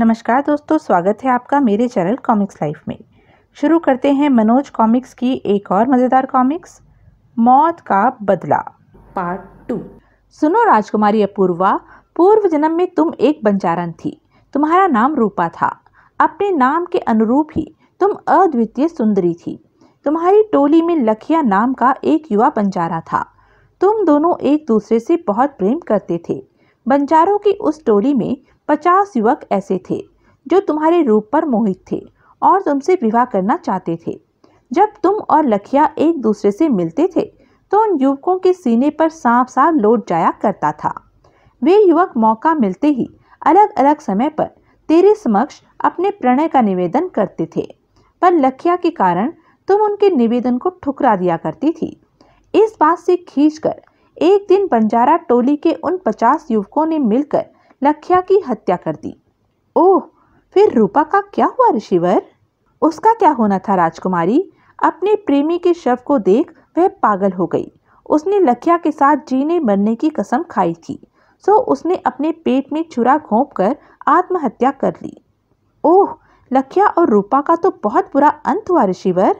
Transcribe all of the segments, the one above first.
नमस्कार दोस्तों स्वागत है आपका मेरे चैनल कॉमिक्स लाइफ में शुरू करते हैं मनोज कॉमिक्स की एक और मज़ेदार कॉमिक्स मौत का बदला पार्ट टू सुनो राजकुमारी अपूर्वा पूर्व जन्म में तुम एक बंजारन थी तुम्हारा नाम रूपा था अपने नाम के अनुरूप ही तुम अद्वितीय सुंदरी थी तुम्हारी टोली में लखिया नाम का एक युवा बंजारा था तुम दोनों एक दूसरे से बहुत प्रेम करते थे बंजारों की उस टोली में पचास युवक ऐसे थे जो तुम्हारे रूप पर मोहित थे और तुमसे विवाह करना चाहते थे जब तुम और लखिया एक दूसरे से मिलते थे तो उन युवकों के सीने पर सांप सा लौट जाया करता था वे युवक मौका मिलते ही अलग अलग समय पर तेरे समक्ष अपने प्रणय का निवेदन करते थे पर लखिया के कारण तुम उनके निवेदन को ठुकरा दिया करती थी इस बात से खींचकर एक दिन बंजारा टोली के उन पचास युवकों ने मिलकर लखिया की हत्या कर दी ओह फिर रूपा का क्या हुआ ऋषिवर उसका क्या होना था राजकुमारी अपने प्रेमी के शव को देख वह पागल हो गई उसने लखिया के साथ जीने मरने की कसम खाई थी सो उसने अपने पेट में छुरा घोंप कर आत्महत्या कर ली ओह लखिया और रूपा का तो बहुत बुरा अंत हुआ ऋषिवर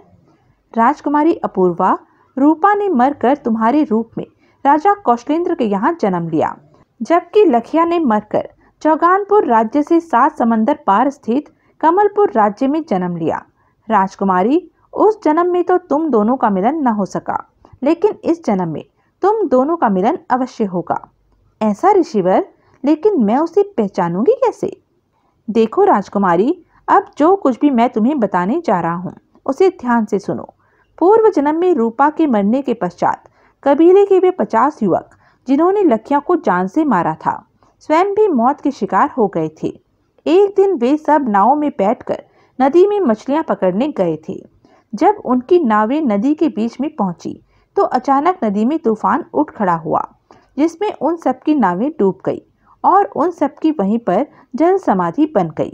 राजकुमारी अपूर्वा रूपा ने मरकर तुम्हारे रूप में राजा कौशलेंद्र के यहाँ जन्म लिया जबकि लखिया ने मरकर चौगानपुर राज्य से सात समंदर पार स्थित कमलपुर राज्य में जन्म लिया राजकुमारी उस जन्म में तो तुम दोनों का मिलन न हो सका लेकिन इस जन्म में तुम दोनों का मिलन अवश्य होगा ऐसा ऋषिवर लेकिन मैं उसे पहचानूंगी कैसे देखो राजकुमारी अब जो कुछ भी मैं तुम्हें बताने जा रहा हूँ उसे ध्यान से सुनो पूर्व जन्म में रूपा के मरने के पश्चात कबीले के वे पचास युवक जिन्होंने लखिया को जान से मारा था स्वयं भी मौत के शिकार हो गए थे एक दिन वे सब नाव में बैठकर नदी में मछलियां पकड़ने गए थे जब उनकी नावें नदी के बीच में पहुंची तो अचानक नदी में तूफान उठ खड़ा हुआ जिसमें उन सबकी नावें डूब गई और उन सबकी वहीं पर जल समाधि बन गई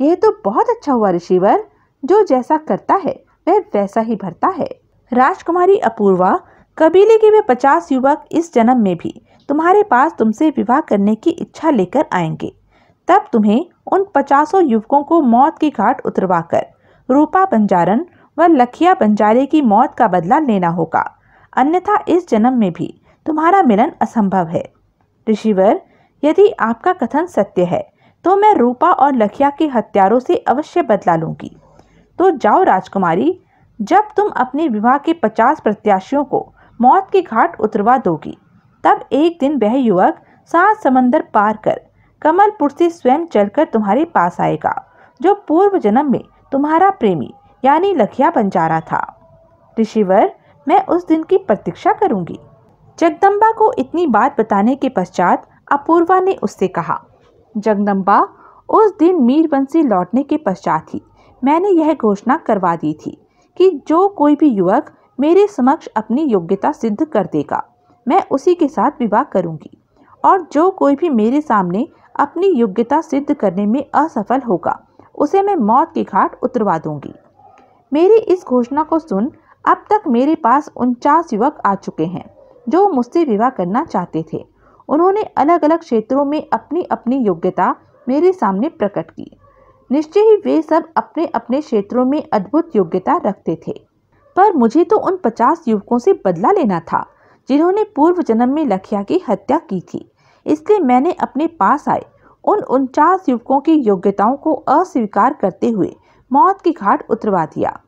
यह तो बहुत अच्छा हुआ ऋषिवर जो जैसा करता है वह वैसा ही भरता है राजकुमारी अपूर्वा कबीले के वे पचास युवक इस जन्म में भी तुम्हारे पास तुमसे विवाह करने की इच्छा लेकर आएंगे तब तुम्हें उन पचासों युवकों को मौत की घाट उतरवाकर रूपा बंजारन व लखिया बंजारे की मौत का बदला लेना होगा अन्यथा इस जन्म में भी तुम्हारा मिलन असंभव है ऋषिवर यदि आपका कथन सत्य है तो मैं रूपा और लखिया के हत्यारों से अवश्य बदला लूंगी तो जाओ राजकुमारी जब तुम अपने विवाह के पचास प्रत्याशियों को मौत के घाट उतरवा दोगी तब एक दिन वह युवक सात समंदर पार कर कमलपुर से स्वयं चलकर तुम्हारे पास आएगा जो पूर्व जन्म में तुम्हारा प्रेमी यानी लखिया बंजारा था ऋषिवर मैं उस दिन की प्रतीक्षा करूंगी जगदम्बा को इतनी बात बताने के पश्चात अपूर्वा ने उससे कहा जगदम्बा उस दिन मीरवंशी लौटने के पश्चात ही मैंने यह घोषणा करवा दी थी कि जो कोई भी युवक मेरे समक्ष अपनी योग्यता सिद्ध कर देगा मैं उसी के साथ विवाह करूंगी और जो कोई भी मेरे सामने अपनी योग्यता सिद्ध करने में असफल होगा उसे मैं मौत के घाट उतरवा दूंगी मेरी इस घोषणा को सुन अब तक मेरे पास उनचास युवक आ चुके हैं जो मुझसे विवाह करना चाहते थे उन्होंने अलग अलग क्षेत्रों में अपनी अपनी योग्यता मेरे सामने प्रकट की निश्चय ही वे सब अपने अपने क्षेत्रों में अद्भुत योग्यता रखते थे पर मुझे तो उन पचास युवकों से बदला लेना था जिन्होंने पूर्व जन्म में लखिया की हत्या की थी इसलिए मैंने अपने पास आए उन उनचास युवकों की योग्यताओं को अस्वीकार करते हुए मौत की घाट उतरवा दिया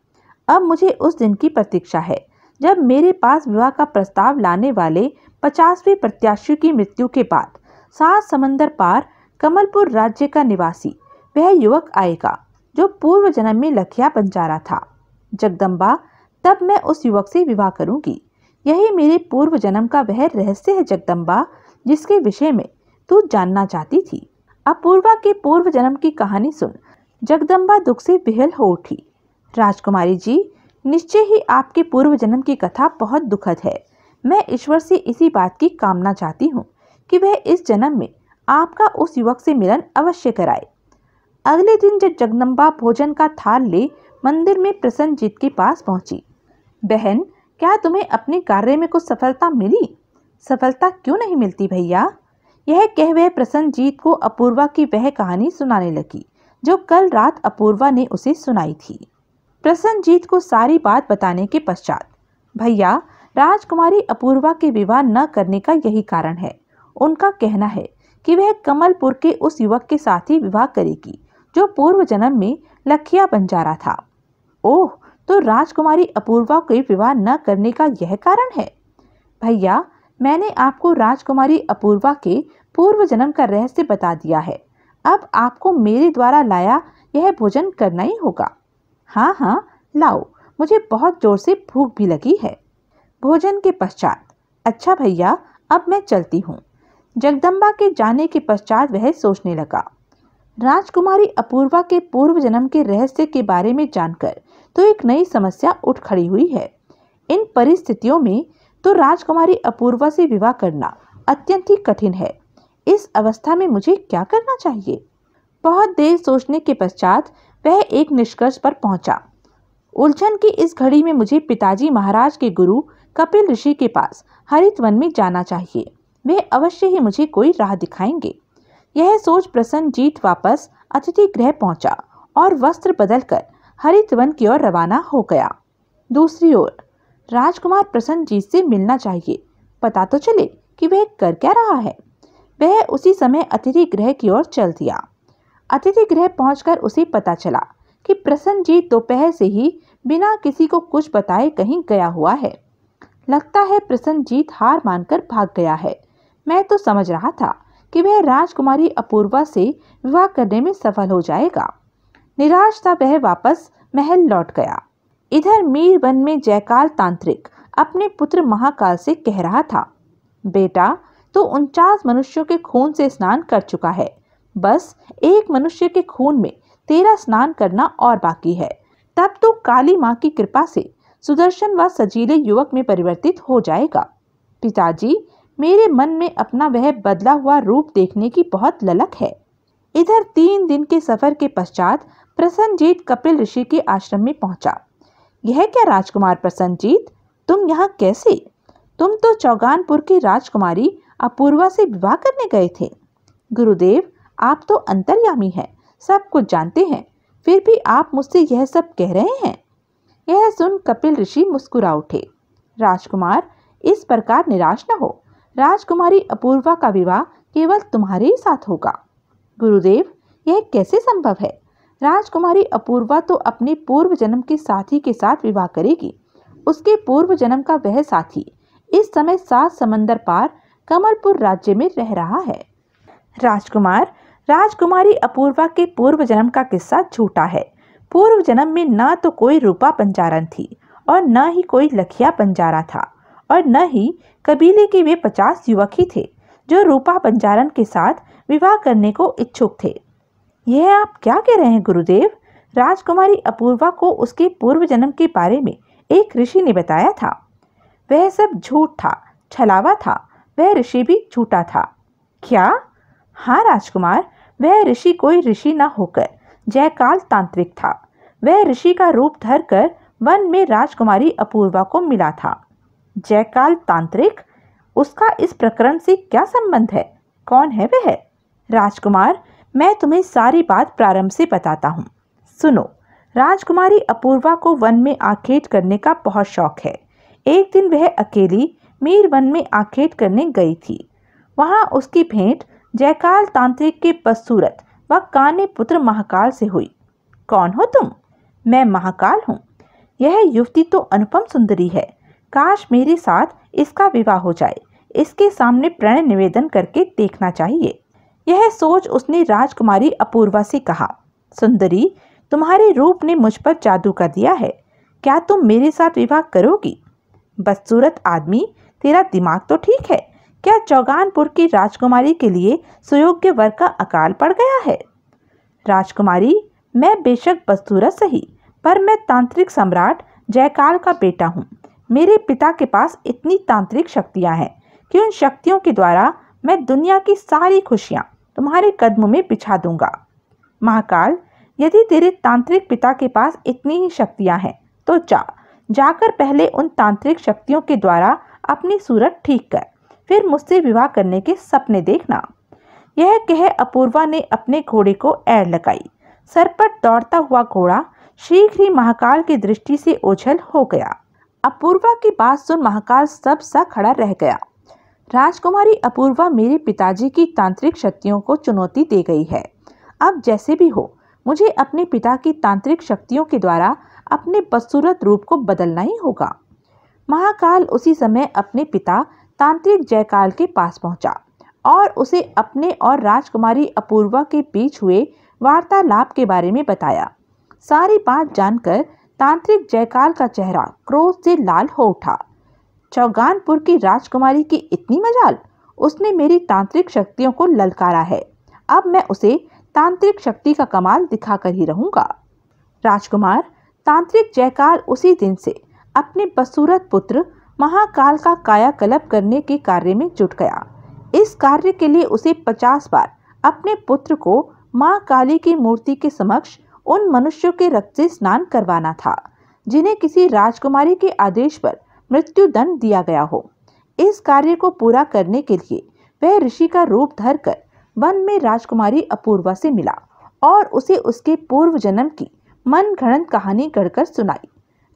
अब मुझे उस दिन की प्रतीक्षा है जब मेरे पास विवाह का प्रस्ताव लाने वाले पचासवें प्रत्याशी की मृत्यु के बाद सात समंदर पार कमलपुर राज्य का निवासी वह युवक आएगा जो पूर्व जन्म में लखिया बंजारा था जगदम्बा तब मैं उस युवक से विवाह करूंगी यही मेरे पूर्व जन्म का वह रहस्य है जगदम्बा जिसके विषय में तू जानना चाहती थी अपूर्वा के पूर्व जन्म की कहानी सुन जगदम्बा दुख से विहल हो उठी राजकुमारी जी निश्चय ही आपके पूर्व जन्म की कथा बहुत दुखद है मैं ईश्वर से इसी बात की कामना चाहती हूँ कि वह इस जन्म में आपका उस युवक से मिलन अवश्य कराए अगले दिन जब जगदम्बा भोजन का थाल ले मंदिर में प्रसन्न जीत के पास पहुंची बहन क्या तुम्हें अपने कार्य में कुछ सफलता मिली सफलता क्यों नहीं मिलती भैया यह कह वह जीत को अपूर्वा की वह कहानी सुनाने लगी जो कल रात अपूर्वा ने उसे सुनाई थी प्रसन्न जीत को सारी बात बताने के पश्चात भैया राजकुमारी अपूर्वा के विवाह न करने का यही कारण है उनका कहना है कि वह कमलपुर के उस युवक के साथ ही विवाह करेगी जो पूर्व जन्म में लखिया बंजारा था ओह तो राजकुमारी अपूर्वा के विवाह न करने का यह कारण है भैया मैंने आपको राजकुमारी अपूर्वा के पूर्व जन्म का रहस्य बता दिया है अब आपको मेरे द्वारा लाया यह भोजन करना ही होगा हाँ हाँ लाओ मुझे बहुत जोर से भूख भी लगी है भोजन के पश्चात अच्छा भैया अब मैं चलती हूँ जगदम्बा के जाने के पश्चात वह सोचने लगा राजकुमारी अपूर्वा के पूर्व जन्म के रहस्य के बारे में जानकर तो एक नई समस्या उठ खड़ी हुई है इन परिस्थितियों में तो राजकुमारी अपूर्वा से विवाह करना अत्यंत ही कठिन है इस अवस्था में मुझे क्या करना चाहिए बहुत देर सोचने के पश्चात वह एक निष्कर्ष पर पहुंचा उलझन की इस घड़ी में मुझे पिताजी महाराज के गुरु कपिल ऋषि के पास हरित वन में जाना चाहिए वे अवश्य ही मुझे कोई राह दिखाएंगे यह सोच प्रसन्न जीत वापस अतिथि गृह पहुंचा और वस्त्र बदलकर हरित वन की ओर रवाना हो गया दूसरी ओर राजकुमार प्रसन्न जीत से मिलना चाहिए पता तो चले कि वह कर क्या रहा है वह उसी समय अतिथि गृह की ओर चल दिया अतिथि गृह पहुंचकर उसे पता चला कि जीत दोपहर से ही बिना किसी को कुछ बताए कहीं गया हुआ है लगता है प्रसन्न जीत हार मानकर भाग गया है मैं तो समझ रहा था कि वह राजकुमारी अपूर्वा से विवाह करने में सफल हो जाएगा निराश था वह वापस महल लौट गया इधर मीर वन में जयकाल तांत्रिक अपने पुत्र महाकाल से कह रहा था बेटा तो उनचास मनुष्यों के खून से स्नान कर चुका है बस एक मनुष्य के खून में तेरा स्नान करना और बाकी है तब तो काली माँ की कृपा से सुदर्शन व सजीले युवक में परिवर्तित हो जाएगा पिताजी मेरे मन में अपना वह बदला हुआ रूप देखने की बहुत ललक है इधर तीन दिन के सफर के पश्चात प्रसन्नजीत कपिल ऋषि के आश्रम में पहुंचा यह क्या राजकुमार प्रसन्नजीत तुम यहाँ कैसे तुम तो चौगानपुर की राजकुमारी अपूर्वा से विवाह करने गए थे गुरुदेव आप तो अंतर्यामी हैं सब कुछ जानते हैं फिर भी आप मुझसे यह सब कह रहे हैं यह सुन कपिल ऋषि मुस्कुरा उठे राजकुमार इस प्रकार निराश न हो राजकुमारी अपूर्वा का विवाह केवल तुम्हारे ही साथ होगा गुरुदेव यह कैसे संभव है राजकुमारी अपूर्वा तो अपने पूर्व जन्म के साथी के साथ विवाह करेगी उसके पूर्व जन्म का वह साथी इस समय सात समंदर पार कमलपुर राज्य में रह रहा है राजकुमार राजकुमारी अपूर्वा के पूर्व जन्म का किस्सा झूठा है पूर्व जन्म में ना तो कोई रूपा पंजारन थी और न ही कोई लखिया पंजारा था और न ही कबीले के वे पचास युवक ही थे जो रूपा बंजारन के साथ विवाह करने को इच्छुक थे यह आप क्या कह रहे हैं गुरुदेव राजकुमारी अपूर्वा को उसके पूर्व जन्म के बारे में एक ऋषि ने बताया था वह सब झूठ था छलावा था वह ऋषि भी झूठा था क्या हाँ राजकुमार वह ऋषि कोई ऋषि न होकर जयकाल तांत्रिक था वह ऋषि का रूप धरकर वन में राजकुमारी अपूर्वा को मिला था जयकाल तांत्रिक उसका इस प्रकरण से क्या संबंध है कौन है वह राजकुमार मैं तुम्हें सारी बात प्रारंभ से बताता हूँ सुनो राजकुमारी अपूर्वा को वन में आखेट करने का बहुत शौक है एक दिन वह अकेली मीर वन में आखेट करने गई थी वहाँ उसकी भेंट जयकाल तांत्रिक के बसूरत व काने पुत्र महाकाल से हुई कौन हो तुम मैं महाकाल हूँ यह युवती तो अनुपम सुंदरी है काश मेरे साथ इसका विवाह हो जाए इसके सामने प्रण निवेदन करके देखना चाहिए यह सोच उसने राजकुमारी अपूर्वा से कहा सुंदरी तुम्हारे रूप ने मुझ पर जादू कर दिया है क्या तुम मेरे साथ विवाह करोगी बदसूरत आदमी तेरा दिमाग तो ठीक है क्या चौगानपुर की राजकुमारी के लिए सुयोग्य वर का अकाल पड़ गया है राजकुमारी मैं बेशक बदसूरत सही पर मैं तांत्रिक सम्राट जयकाल का बेटा हूँ मेरे पिता के पास इतनी तांत्रिक शक्तियाँ हैं कि उन शक्तियों के द्वारा मैं दुनिया की सारी खुशियाँ तुम्हारे कदमों में बिछा दूंगा महाकाल यदि तेरे तांत्रिक पिता के पास इतनी ही शक्तियाँ हैं तो जा जाकर पहले उन तांत्रिक शक्तियों के द्वारा अपनी सूरत ठीक कर फिर मुझसे विवाह करने के सपने देखना यह कह अपूर्वा ने अपने घोड़े को ऐड लगाई सर पर दौड़ता हुआ घोड़ा शीघ्र ही महाकाल की दृष्टि से ओझल हो गया अपूर्वा की बात सुन महाकाल सब सा खड़ा रह गया राजकुमारी अपूर्वा मेरे पिताजी की तांत्रिक शक्तियों को चुनौती दे गई है अब जैसे भी हो मुझे अपने पिता की तांत्रिक शक्तियों के द्वारा अपने बदसूरत रूप को बदलना ही होगा महाकाल उसी समय अपने पिता तांत्रिक जयकाल के पास पहुंचा और उसे अपने और राजकुमारी अपूर्वा के बीच हुए वार्तालाप के बारे में बताया सारी बात जानकर तांत्रिक जयकाल का चेहरा क्रोध से लाल हो उठा चौगानपुर की राजकुमारी की इतनी मजाल उसने मेरी तांत्रिक शक्तियों को ललकारा है अब मैं उसे तांत्रिक शक्ति का कमाल दिखाकर ही रहूंगा राजकुमार तांत्रिक जयकाल उसी दिन से अपने बसूरत पुत्र महाकाल का कायाकल्प करने के कार्य में जुट गया इस कार्य के लिए उसे पचास बार अपने पुत्र को माँ काली की मूर्ति के समक्ष उन मनुष्यों के रक्त से स्नान करवाना था जिन्हें किसी राजकुमारी के आदेश पर मृत्यु दंड दिया गया हो इस कार्य को पूरा करने के लिए वह ऋषि का रूप धर कर वन में राजकुमारी अपूर्वा से मिला और उसे उसके पूर्व जन्म की मन घड़ंत कहानी गढ़कर सुनाई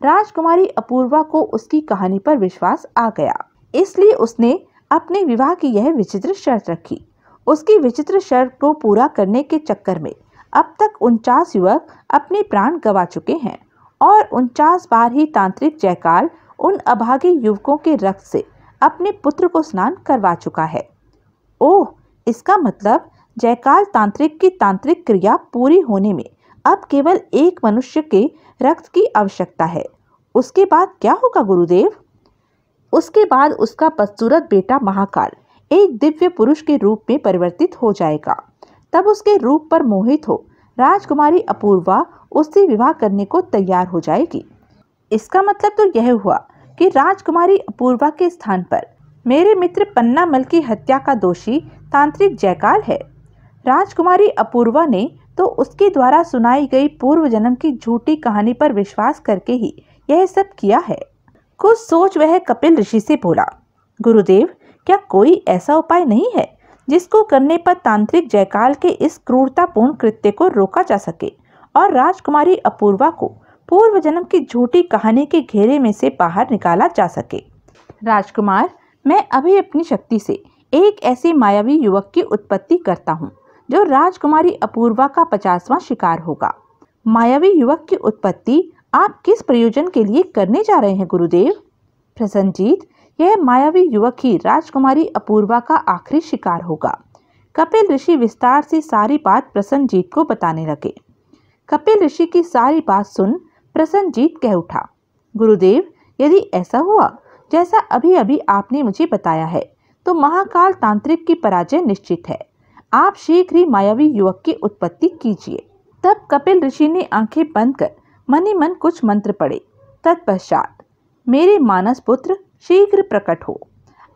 राजकुमारी अपूर्वा को उसकी कहानी पर विश्वास आ गया इसलिए उसने अपने विवाह की यह विचित्र शर्त रखी उसकी विचित्र शर्त को पूरा करने के चक्कर में अब तक उनचास युवक अपने प्राण गवा चुके हैं और उनचास बार ही तांत्रिक जयकाल उन अभागे युवकों के रक्त से अपने पुत्र को स्नान करवा चुका है ओह इसका मतलब जयकाल तांत्रिक की तांत्रिक क्रिया पूरी होने में अब केवल एक मनुष्य के रक्त की आवश्यकता है उसके बाद क्या होगा गुरुदेव उसके बाद उसका बदसूरत बेटा महाकाल एक दिव्य पुरुष के रूप में परिवर्तित हो जाएगा तब उसके रूप पर मोहित हो राजकुमारी अपूर्वा उससे विवाह करने को तैयार हो जाएगी इसका मतलब तो यह हुआ कि राजकुमारी अपूर्वा के स्थान पर मेरे मित्र मल की हत्या का दोषी तांत्रिक जयकाल है राजकुमारी अपूर्वा ने तो उसके द्वारा सुनाई गई पूर्व जन्म की झूठी कहानी पर विश्वास करके ही यह सब किया है कुछ सोच वह कपिल ऋषि से बोला गुरुदेव क्या कोई ऐसा उपाय नहीं है जिसको करने पर तांत्रिक जयकाल के इस क्रूरतापूर्ण कृत्य को रोका जा सके और राजकुमारी अपूर्वा को पूर्व जन्म की झूठी कहानी के घेरे में से बाहर निकाला जा सके राजकुमार मैं अभी अपनी शक्ति से एक ऐसे मायावी युवक की उत्पत्ति करता हूँ जो राजकुमारी अपूर्वा का पचासवां शिकार होगा मायावी युवक की उत्पत्ति आप किस प्रयोजन के लिए करने जा रहे हैं गुरुदेव प्रसन्नजीत यह मायावी युवक ही राजकुमारी अपूर्वा का आखिरी शिकार होगा कपिल ऋषि विस्तार से सारी बात प्रसन्नजीत को बताने लगे कपिल ऋषि की सारी बात सुन प्रसन्नजीत कह उठा गुरुदेव यदि ऐसा हुआ जैसा अभी अभी आपने मुझे बताया है तो महाकाल तांत्रिक की पराजय निश्चित है आप शीघ्र ही मायावी युवक की उत्पत्ति कीजिए तब कपिल ऋषि ने आंखें बंद कर मनी मन कुछ मंत्र पढ़े तत्पश्चात मेरे मानस पुत्र शीघ्र प्रकट हो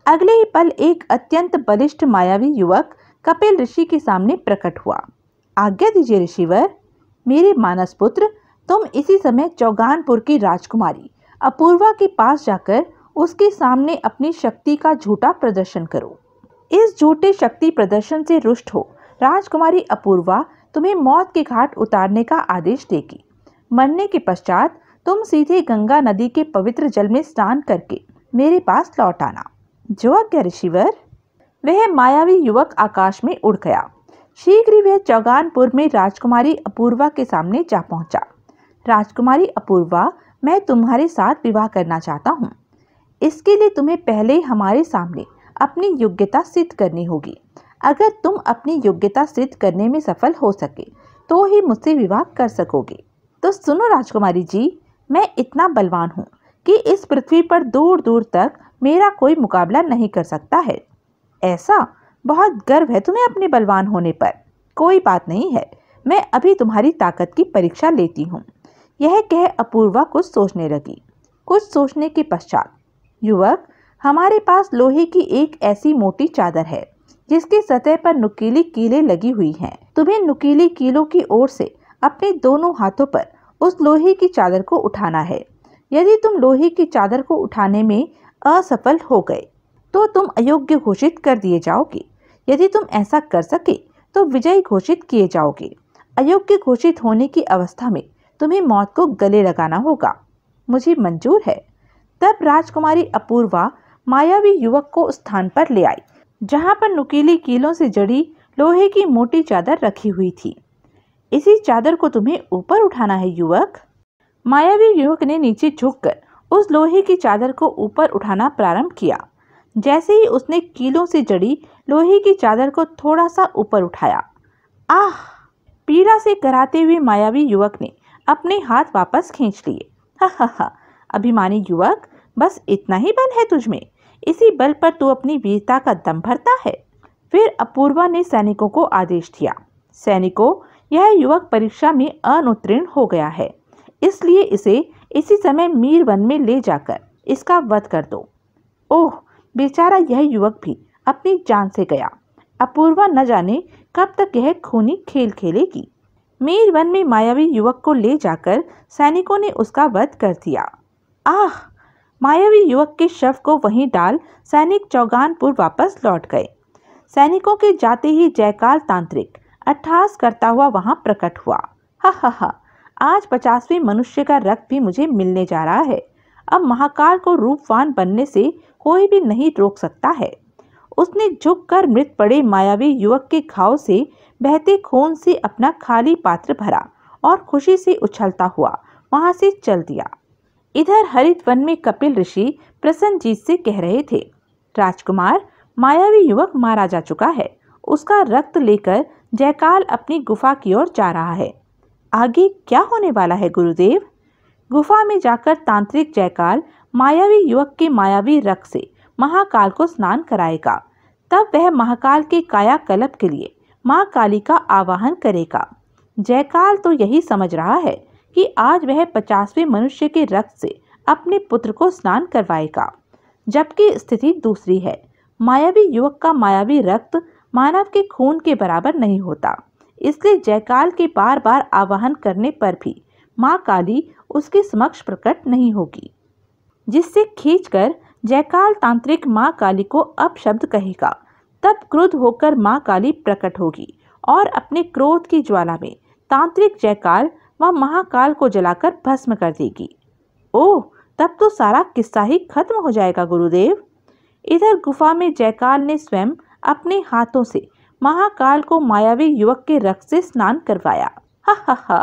अगले ही पल एक अत्यंत बलिष्ठ मायावी युवक कपिल ऋषि के सामने प्रकट हुआ आज्ञा दीजिए ऋषिवर मेरे मानस पुत्र तुम इसी समय चौगानपुर की राजकुमारी अपूर्वा के पास जाकर उसके सामने अपनी शक्ति का झूठा प्रदर्शन करो इस झूठे शक्ति प्रदर्शन से रुष्ट हो राजकुमारी अपूर्वा तुम्हें मौत के घाट उतारने का आदेश देगी मरने के पश्चात तुम सीधे गंगा नदी के पवित्र जल में स्नान करके मेरे पास लौट आना जो आज्ञा ऋषिवर वह मायावी युवक आकाश में उड़ गया शीघ्र ही वह चौगानपुर में राजकुमारी अपूर्वा के सामने जा पहुंचा। राजकुमारी अपूर्वा मैं तुम्हारे साथ विवाह करना चाहता हूँ इसके लिए तुम्हें पहले हमारे सामने अपनी योग्यता सिद्ध करनी होगी अगर तुम अपनी योग्यता सिद्ध करने में सफल हो सके तो ही मुझसे विवाह कर सकोगे तो सुनो राजकुमारी जी मैं इतना बलवान हूँ कि इस पृथ्वी पर दूर दूर तक मेरा कोई मुकाबला नहीं कर सकता है ऐसा बहुत गर्व है तुम्हें अपने बलवान होने पर कोई बात नहीं है मैं अभी तुम्हारी ताकत की परीक्षा लेती हूँ यह कह अपूर्वा कुछ सोचने लगी कुछ सोचने के पश्चात युवक हमारे पास लोहे की एक ऐसी मोटी चादर है जिसकी सतह पर नुकीली कीले लगी हुई हैं तुम्हें नुकीली कीलों की ओर से अपने दोनों हाथों पर उस लोहे की चादर को उठाना है यदि तुम लोहे की चादर को उठाने में असफल हो गए तो तुम अयोग्य घोषित कर दिए जाओगे यदि तुम ऐसा कर सके तो विजयी घोषित किए जाओगे अयोग्य घोषित होने की अवस्था में तुम्हें मौत को गले लगाना होगा मुझे मंजूर है तब राजकुमारी अपूर्वा मायावी युवक को स्थान पर ले आई जहाँ पर नुकीली कीलों से जड़ी लोहे की मोटी चादर रखी हुई थी इसी चादर को तुम्हें ऊपर उठाना है युवक मायावी युवक ने नीचे झुककर उस लोहे की चादर को ऊपर उठाना प्रारंभ किया जैसे ही उसने कीलों से जड़ी लोहे की चादर को थोड़ा सा ऊपर उठाया आह पीड़ा से कराते हुए मायावी युवक ने अपने हाथ वापस खींच लिए हा हा हा अभिमानी युवक बस इतना ही बल है तुझमें इसी बल पर तू अपनी वीरता का दम भरता है फिर अपूर्वा ने सैनिकों को आदेश दिया सैनिकों यह युवक परीक्षा में अनुत्तीर्ण हो गया है इसलिए इसे इसी समय मीर वन में ले जाकर इसका वध कर दो ओह बेचारा यह युवक भी अपनी जान से गया अपूर्वा न जाने कब तक यह खूनी खेल खेलेगी मीर वन में मायावी युवक को ले जाकर सैनिकों ने उसका वध कर दिया आह मायावी युवक के शव को वहीं डाल सैनिक चौगानपुर वापस लौट गए सैनिकों के जाते ही जयकाल तांत्रिक अट्ठास करता हुआ वहां प्रकट हुआ हा हा हा आज पचासवें मनुष्य का रक्त भी मुझे मिलने जा रहा है अब महाकाल को रूपवान बनने से कोई भी नहीं रोक सकता है उसने झुक कर मृत पड़े मायावी युवक के घाव से बहते खून से अपना खाली पात्र भरा और खुशी से उछलता हुआ वहां से चल दिया इधर हरित वन में कपिल ऋषि प्रसन्नजीत से कह रहे थे राजकुमार मायावी युवक मारा जा चुका है उसका रक्त लेकर जयकाल अपनी गुफा की ओर जा रहा है आगे क्या होने वाला है गुरुदेव गुफा में जाकर तांत्रिक जयकाल मायावी युवक के मायावी रक्त से महाकाल को स्नान कराएगा तब वह महाकाल के कायाकल्प के लिए माँ काली का आवाहन करेगा जयकाल तो यही समझ रहा है कि आज वह पचासवें मनुष्य के रक्त से अपने पुत्र को स्नान करवाएगा जबकि स्थिति दूसरी है मायावी युवक का मायावी रक्त मानव के खून के बराबर नहीं होता इसलिए जयकाल के बार बार आवाहन करने पर भी माँ काली उसके समक्ष प्रकट नहीं होगी जिससे खींचकर जयकाल तांत्रिक माँ काली को अपशब्द कहेगा तब क्रोध होकर माँ काली प्रकट होगी और अपने क्रोध की ज्वाला में तांत्रिक जयकाल व महाकाल को जलाकर भस्म कर देगी ओह तब तो सारा किस्सा ही खत्म हो जाएगा गुरुदेव इधर गुफा में जयकाल ने स्वयं अपने हाथों से महाकाल को मायावी युवक के रक्त से स्नान करवाया हा हा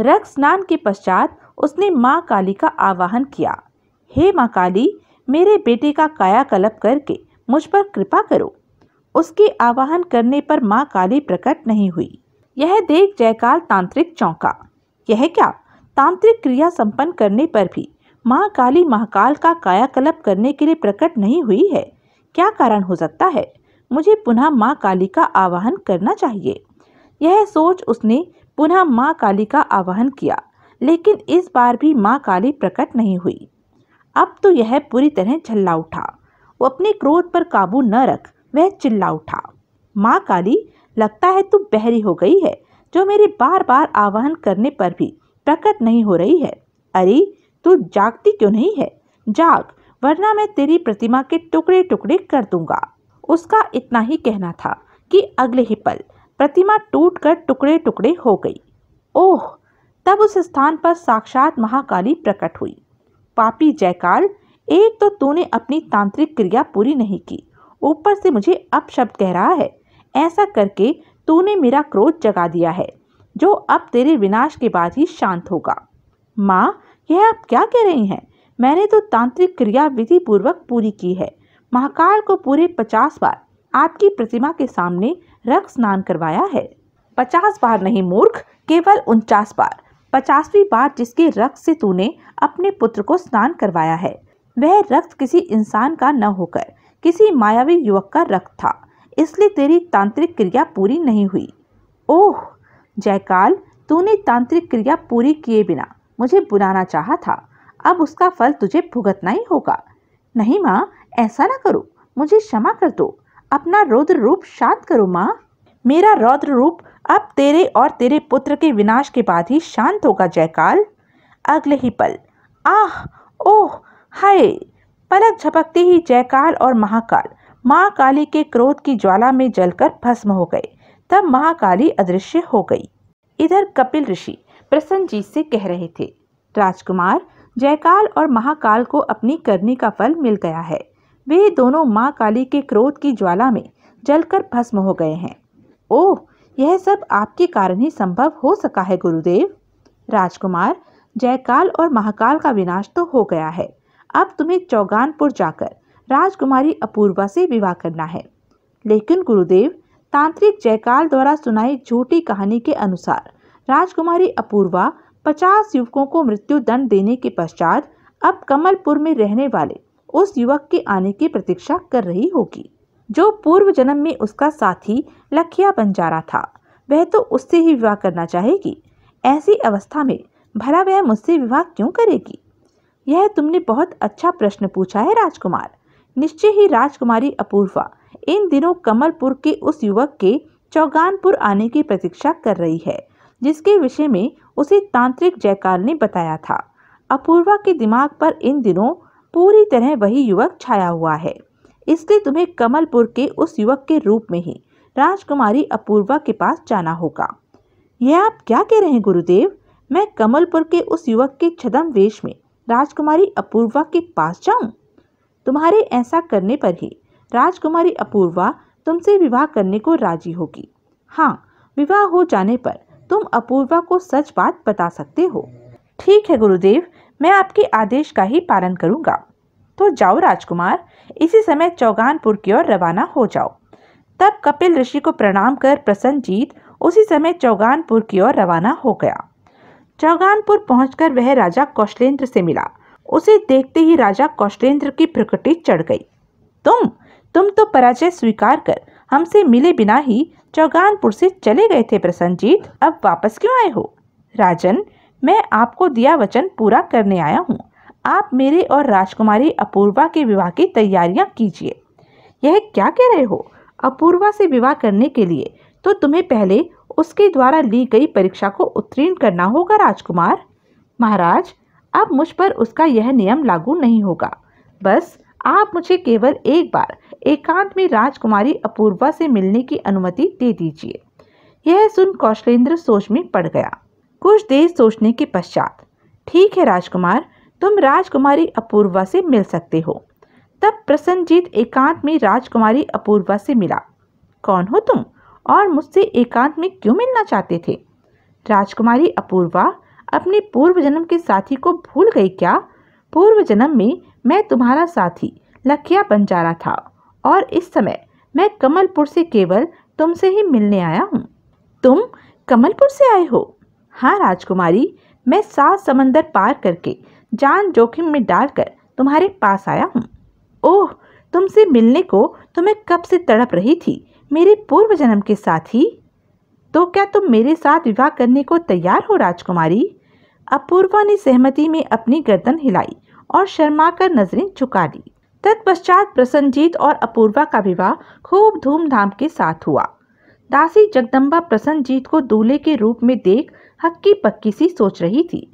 रक्त स्नान के पश्चात उसने माँ काली का आवाहन किया हे माँ काली मेरे बेटे का कायाकल्प करके मुझ पर कृपा करो उसके आवाहन करने पर माँ काली प्रकट नहीं हुई यह देख जयकाल तांत्रिक चौंका यह क्या तांत्रिक क्रिया संपन्न करने पर भी माँ काली महाकाल का कायाकल्प करने के लिए प्रकट नहीं हुई है क्या कारण हो सकता है मुझे पुनः माँ काली का आवाहन करना चाहिए यह सोच उसने पुनः माँ काली का आवाहन किया लेकिन इस बार भी माँ काली प्रकट नहीं हुई अब तो यह पूरी तरह झल्ला उठा वो अपने क्रोध पर काबू न रख वह चिल्ला उठा माँ काली लगता है तू बहरी हो गई है जो मेरे बार बार आवाहन करने पर भी प्रकट नहीं हो रही है अरे तू जागती क्यों नहीं है जाग वरना मैं तेरी प्रतिमा के टुकड़े टुकड़े कर दूंगा उसका इतना ही कहना था कि अगले ही पल प्रतिमा टूटकर टुकड़े टुकड़े हो गई ओह तब उस स्थान पर साक्षात महाकाली प्रकट हुई पापी जयकाल एक तो तूने अपनी तांत्रिक क्रिया पूरी नहीं की ऊपर से मुझे अपशब्द कह रहा है ऐसा करके तूने मेरा क्रोध जगा दिया है जो अब तेरे विनाश के बाद ही शांत होगा माँ यह आप क्या कह रही हैं मैंने तो तांत्रिक क्रिया विधि पूर्वक पूरी की है महाकाल को पूरे पचास बार आपकी प्रतिमा के सामने रक्त स्नान करवाया है पचास बार नहीं मूर्ख केवल उनचास बार पचासवी बार जिसके रक्त से तूने अपने पुत्र को स्नान करवाया है वह रक्त किसी इंसान का न होकर किसी मायावी युवक का रक्त था इसलिए तेरी तांत्रिक क्रिया पूरी नहीं हुई ओह जयकाल तूने तांत्रिक क्रिया पूरी किए बिना मुझे बुलाना चाहा था अब उसका फल तुझे भुगतना ही होगा नहीं माँ ऐसा ना करो मुझे क्षमा कर दो अपना रौद्र रूप शांत करो माँ मेरा रौद्र रूप अब तेरे और तेरे पुत्र के विनाश के बाद ही शांत होगा जयकाल अगले ही पल आह ओह हाय पलक झपकते ही जयकाल और महाकाल माँ काली के क्रोध की ज्वाला में जलकर भस्म हो गए तब महाकाली अदृश्य हो गई इधर कपिल ऋषि प्रसन्न जी से कह रहे थे राजकुमार जयकाल और महाकाल को अपनी करनी का फल मिल गया है वे दोनों माँ काली के क्रोध की ज्वाला में जलकर भस्म हो गए हैं ओह यह सब आपके कारण ही संभव हो सका है गुरुदेव राजकुमार जयकाल और महाकाल का विनाश तो हो गया है अब तुम्हें चौगानपुर जाकर राजकुमारी अपूर्वा से विवाह करना है लेकिन गुरुदेव तांत्रिक जयकाल द्वारा सुनाई झूठी कहानी के अनुसार राजकुमारी अपूर्वा पचास युवकों को मृत्यु दंड देने के पश्चात अब कमलपुर में रहने वाले उस युवक के आने की प्रतीक्षा कर रही होगी जो पूर्व जन्म में उसका साथी लखिया बन जा रहा था वह तो उससे ही विवाह करना चाहेगी ऐसी अवस्था में भला वह मुझसे विवाह क्यों करेगी यह तुमने बहुत अच्छा प्रश्न पूछा है राजकुमार निश्चय ही राजकुमारी अपूर्वा इन दिनों कमलपुर के उस युवक के चौगानपुर आने की प्रतीक्षा कर रही है जिसके विषय में उसे तांत्रिक जयकाल ने बताया था अपूर्वा के दिमाग पर इन दिनों पूरी तरह वही युवक छाया हुआ है इसलिए तुम्हें कमलपुर के उस युवक के रूप में ही राजकुमारी अपूर्वा के पास जाना होगा यह आप क्या कह रहे हैं गुरुदेव मैं कमलपुर के उस युवक के छदम वेश में राजकुमारी अपूर्वा के पास जाऊं? तुम्हारे ऐसा करने पर ही राजकुमारी अपूर्वा तुमसे विवाह करने को राजी होगी हाँ विवाह हो जाने पर तुम अपूर्वा को सच बात बता सकते हो ठीक है गुरुदेव मैं आपके आदेश का ही पालन करूंगा तो जाओ राजकुमार इसी समय चौगानपुर की ओर रवाना हो जाओ तब कपिल ऋषि को प्रणाम कर प्रसन्नजीत उसी समय चौगानपुर की ओर रवाना हो गया चौगानपुर पहुंचकर वह राजा कौशलेंद्र से मिला उसे देखते ही राजा कौशलेंद्र की प्रकृति चढ़ गई तुम तुम तो पराजय स्वीकार कर हमसे मिले बिना ही चौगानपुर से चले गए थे प्रसन्नजीत अब वापस क्यों आए हो राजन मैं आपको दिया वचन पूरा करने आया हूँ आप मेरे और राजकुमारी अपूर्वा के विवाह की तैयारियाँ कीजिए यह क्या कह रहे हो अपूर्वा से विवाह करने के लिए तो तुम्हें पहले उसके द्वारा ली गई परीक्षा को उत्तीर्ण करना होगा राजकुमार महाराज अब मुझ पर उसका यह नियम लागू नहीं होगा बस आप मुझे केवल एक बार एकांत में राजकुमारी अपूर्वा से मिलने की अनुमति दे दीजिए यह सुन कौशलेंद्र सोच में पड़ गया कुछ देर सोचने के पश्चात ठीक है राजकुमार तुम राजकुमारी अपूर्वा से मिल सकते हो तब प्रसन्नजीत एकांत में राजकुमारी अपूर्वा से मिला कौन हो तुम और मुझसे एकांत में क्यों मिलना चाहते थे राजकुमारी अपूर्वा अपने पूर्व जन्म के साथी को भूल गई क्या पूर्व जन्म में मैं तुम्हारा साथी लखिया बंजारा था और इस समय मैं कमलपुर से केवल तुमसे ही मिलने आया हूँ तुम कमलपुर से आए हो हाँ राजकुमारी मैं सात समंदर पार करके जान जोखिम में डालकर तुम्हारे पास आया हूँ ओह तुमसे मिलने को तो मैं कब से तड़प रही थी मेरे पूर्व जन्म के साथ ही तो क्या तुम मेरे साथ विवाह करने को तैयार हो राजकुमारी अपूर्वा ने सहमति में अपनी गर्दन हिलाई और शर्मा कर नजरें झुका दी तत्पश्चात प्रसन्नजीत और अपूर्वा का विवाह खूब धूमधाम के साथ हुआ दासी जगदम्बा प्रसन्नजीत को दूल्हे के रूप में देख हक्की पक्की सी सोच रही थी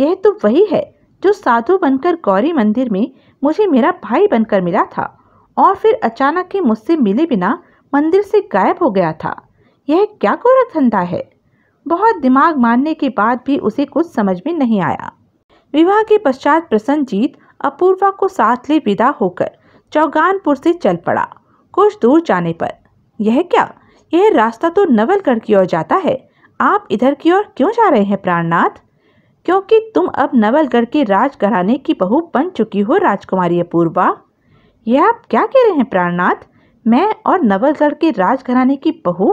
यह तो वही है जो साधु बनकर गौरी मंदिर में मुझे मेरा भाई बनकर मिला था और फिर अचानक ही मुझसे मिले बिना मंदिर से गायब हो गया था यह क्या गोरख धंधा है बहुत दिमाग मारने के बाद भी उसे कुछ समझ में नहीं आया विवाह के पश्चात प्रसन्नजीत अपूर्वा को साथ ले विदा होकर चौगानपुर से चल पड़ा कुछ दूर जाने पर यह क्या यह रास्ता तो नवलगढ़ की ओर जाता है आप इधर की ओर क्यों जा रहे हैं प्राणनाथ क्योंकि तुम अब नवलगढ़ के राजघराने की बहू बन चुकी हो राजकुमारी अपूर्वा यह आप क्या कह रहे हैं प्राणनाथ मैं और नवलगढ़ के राजघराने की बहू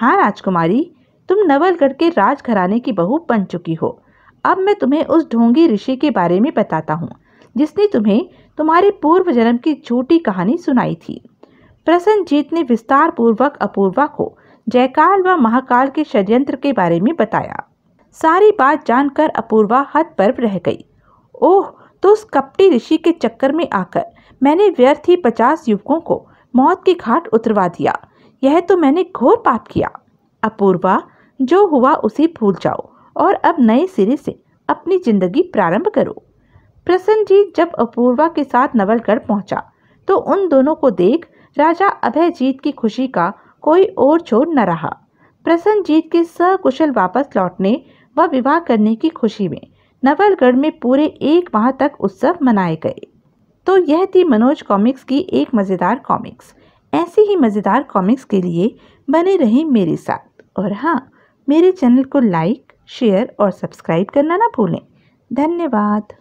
हाँ राजकुमारी तुम नवलगढ़ के राजघराने की बहू बन चुकी हो अब मैं तुम्हें उस ढोंगी ऋषि के बारे में बताता हूँ जिसने तुम्हें तुम्हारे पूर्व जन्म की झूठी कहानी सुनाई थी प्रसन्नजीत ने विस्तार पूर्वक अपूर्वा को जयकाल व महाकाल के षड्यंत्र के बारे में बताया सारी बात जानकर अपूर्वा पर रह गई ओह तो उस कपटी ऋषि के चक्कर में आकर मैंने व्यर्थ ही पचास युवकों को मौत के घाट उतरवा दिया यह तो मैंने घोर पाप किया अपूर्वा जो हुआ उसे भूल जाओ और अब नए सिरे से अपनी जिंदगी प्रारंभ करो प्रसन्न जी जब अपूर्वा के साथ नवलगढ़ पहुंचा तो उन दोनों को देख राजा अभयजीत की खुशी का कोई और छोड़ न रहा प्रसन्न जीत के सकुशल वापस लौटने व विवाह करने की खुशी में नवलगढ़ में पूरे एक माह तक उत्सव मनाए गए तो यह थी मनोज कॉमिक्स की एक मज़ेदार कॉमिक्स ऐसी ही मज़ेदार कॉमिक्स के लिए बने रहें मेरे साथ और हाँ मेरे चैनल को लाइक शेयर और सब्सक्राइब करना ना भूलें धन्यवाद